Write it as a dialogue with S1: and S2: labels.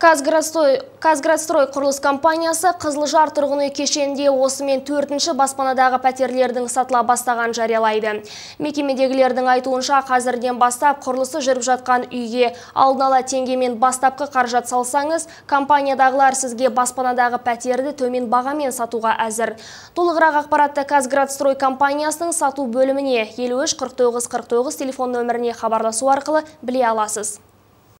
S1: Қазградстрой құрылыс компаниясы Қызылжар тұрғын үй кешенде осымен төртінші баспанадағы пәтерлердің сатыла бастаған жарелайды. Мекемедегілердің айтуынша қазірден бастап құрылысы жүріп жатқан үйге алдын ала теңгемен бастапқы қаржат салсаңыз, компаниядағылар сізге баспанадағы пәтерді төмен бағамен сатуға әзір. Толығырақ ақпаратты Қазградстрой компаниясының сату бөліміне 53 49 49 телефон нөміріне хабарласу арқылы біле аласыз.